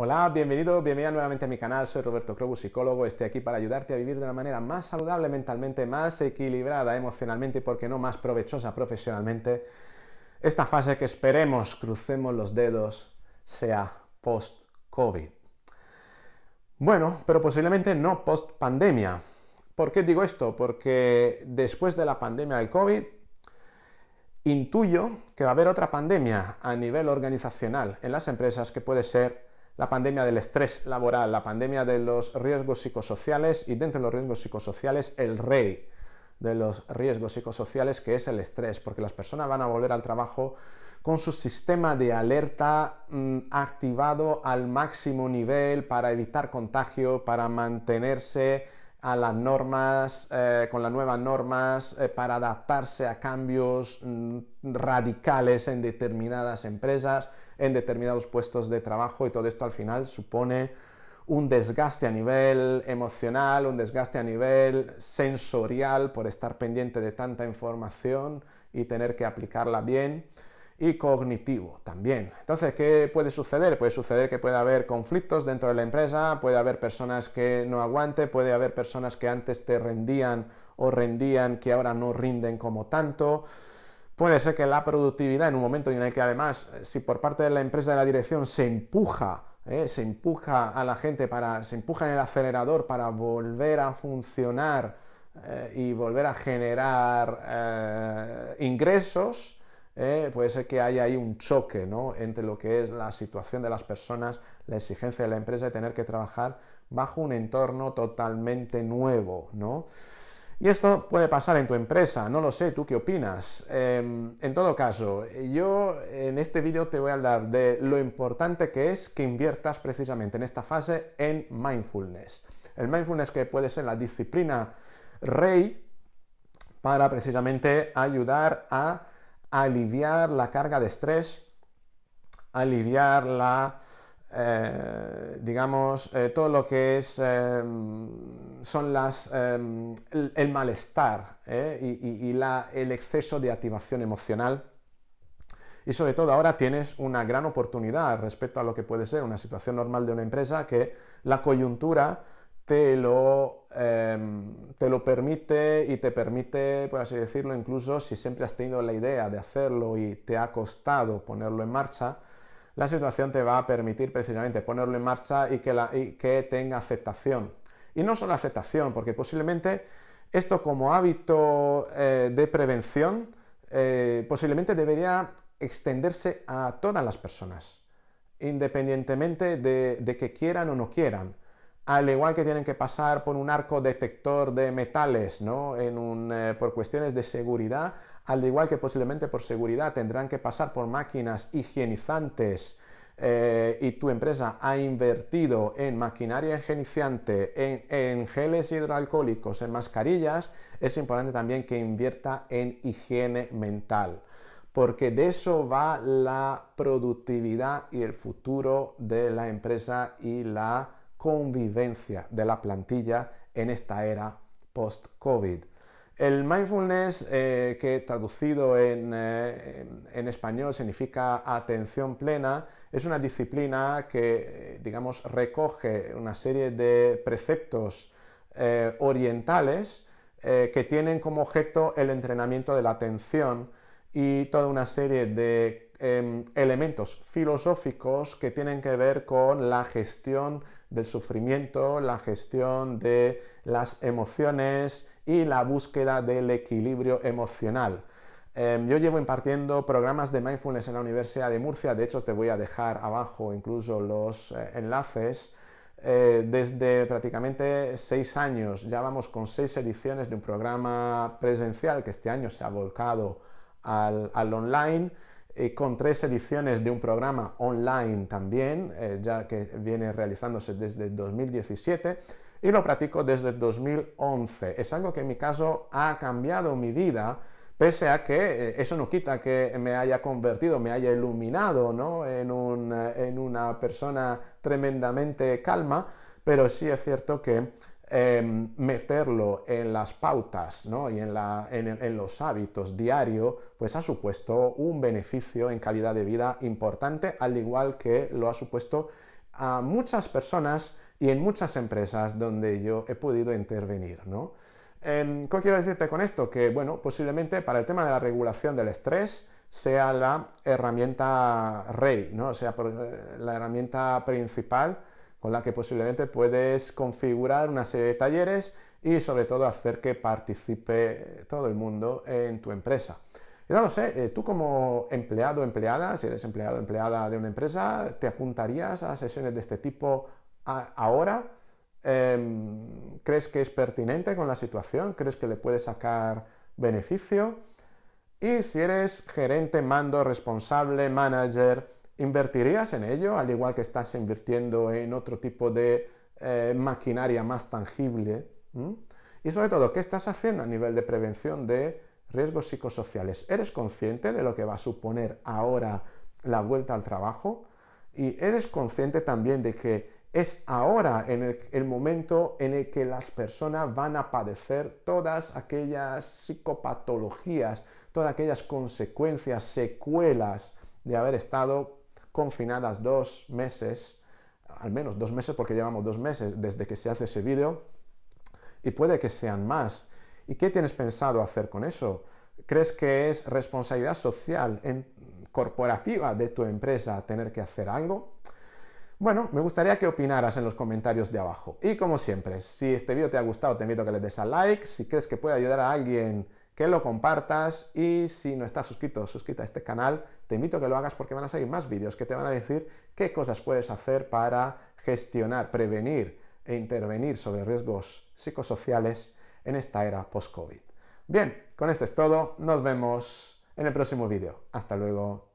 Hola, bienvenido, bienvenida nuevamente a mi canal. Soy Roberto Crobus, psicólogo. Estoy aquí para ayudarte a vivir de una manera más saludable mentalmente, más equilibrada emocionalmente y, por qué no, más provechosa profesionalmente. Esta fase que esperemos, crucemos los dedos, sea post-COVID. Bueno, pero posiblemente no post-pandemia. ¿Por qué digo esto? Porque después de la pandemia del COVID, intuyo que va a haber otra pandemia a nivel organizacional en las empresas que puede ser la pandemia del estrés laboral, la pandemia de los riesgos psicosociales y dentro de los riesgos psicosociales el rey de los riesgos psicosociales que es el estrés, porque las personas van a volver al trabajo con su sistema de alerta mm, activado al máximo nivel para evitar contagio, para mantenerse a las normas, eh, con las nuevas normas, eh, para adaptarse a cambios mm, radicales en determinadas empresas en determinados puestos de trabajo y todo esto al final supone un desgaste a nivel emocional, un desgaste a nivel sensorial por estar pendiente de tanta información y tener que aplicarla bien y cognitivo también. Entonces, ¿qué puede suceder? Puede suceder que pueda haber conflictos dentro de la empresa, puede haber personas que no aguante, puede haber personas que antes te rendían o rendían que ahora no rinden como tanto. Puede ser que la productividad en un momento en el que además, eh, si por parte de la empresa de la dirección se empuja, eh, se empuja a la gente para, se empuja en el acelerador para volver a funcionar eh, y volver a generar ingresos, puede ser que haya ahí un choque ¿no? entre lo que es la situación de las personas, la exigencia de la empresa de tener que trabajar bajo un entorno totalmente nuevo, ¿no? Y esto puede pasar en tu empresa, no lo sé, ¿tú qué opinas? Em, en todo caso, yo en este vídeo te voy a hablar de lo importante que es que inviertas precisamente en esta fase en mindfulness. El mindfulness que puede ser la disciplina rey para precisamente ayudar a aliviar la carga de estrés, aliviar la eh, digamos, eh, todo lo que es, eh, son las, el, malestar y, el exceso de activación emocional. Y sobre todo ahora tienes una gran oportunidad respecto a lo que puede ser una situación normal de una empresa que la coyuntura te lo, em, te lo permite y te permite, por así decirlo, incluso si siempre has tenido la idea de hacerlo y te ha costado ponerlo en marcha, la situación te va a permitir precisamente ponerlo en marcha y que, tenga aceptación. Y no solo aceptación, porque posiblemente esto como hábito eh, de prevención eh, posiblemente debería extenderse a todas las personas, independientemente de, que quieran o no quieran al igual que tienen que pasar por un arco detector de metales, eh, por cuestiones de seguridad, al igual que posiblemente por seguridad tendrán que pasar por máquinas higienizantes eh, y tu empresa ha invertido en maquinaria higienizante, en, en geles hidroalcohólicos, en mascarillas, es importante también que invierta en higiene mental, porque de eso va la productividad y el futuro de la empresa y la convivencia de la plantilla en esta era post-COVID. El mindfulness, eh, que traducido eh, en, español significa atención plena, es una disciplina que, eh, digamos, recoge una serie de preceptos orientales que tienen como objeto el entrenamiento de la atención y toda una serie de em, elementos filosóficos que tienen que ver con la gestión del sufrimiento, la gestión de las emociones, y la búsqueda del equilibrio emocional. Em, yo llevo impartiendo programas de mindfulness en la Universidad de Murcia, de hecho te voy a dejar abajo incluso los eh, enlaces. Eh, desde prácticamente seis años ya vamos con seis ediciones de un programa presencial que este año se ha volcado al, online y con tres ediciones de un programa online también, eh, ya que viene realizándose desde 2017 y lo practico desde 2011. Es algo que en mi caso ha cambiado mi vida, pese a que eh, eso no quita que me haya convertido, me haya iluminado eh, en, una persona tremendamente calma, pero sí es cierto que em, meterlo en las pautas y en, los hábitos diario, pues ha supuesto un beneficio en calidad de vida importante, al igual que lo ha supuesto a muchas personas y en muchas empresas donde yo he podido intervenir, ¿no? Em, ¿Qué quiero decirte con esto? Que, bueno, posiblemente para el tema de la regulación del estrés sea la herramienta rey, ¿no? O sea, eh, la herramienta principal con la que posiblemente puedes configurar una serie de talleres y sobre todo hacer que participe todo el mundo en tu empresa. Y no lo sé, eh, tú como empleado o empleada, si eres empleado o empleada de una empresa, ¿te apuntarías a sesiones de este tipo ahora em, crees que es pertinente con la situación, crees que le puede sacar beneficio. Y si eres gerente, mando, responsable, manager, ¿invertirías en ello, al igual que estás invirtiendo en otro tipo de eh, maquinaria más tangible? Y sobre todo, ¿qué estás haciendo a nivel de prevención de riesgos psicosociales? ¿Eres consciente de lo que va a suponer ahora la vuelta al trabajo? ¿Y eres consciente también de que es ahora en el, momento en el que las personas van a padecer todas aquellas psicopatologías, todas aquellas consecuencias, secuelas de haber estado confinadas dos meses, al menos dos meses porque llevamos dos meses desde que se hace ese vídeo, y puede que sean más. ¿Y qué tienes pensado hacer con eso? ¿Crees que es responsabilidad social, corporativa de tu empresa tener que hacer algo? Bueno, me gustaría que opinaras en los comentarios de abajo. Y como siempre, si este vídeo te ha gustado, te invito a que le des a like. Si crees que puede ayudar a alguien, que lo compartas. Y si no estás suscrito o a este canal, te invito a que lo hagas porque van a salir más vídeos que te van a decir qué cosas puedes hacer para gestionar, prevenir e intervenir sobre riesgos psicosociales en esta era post-COVID. Bien, con esto es todo. Nos vemos en el próximo vídeo. Hasta luego.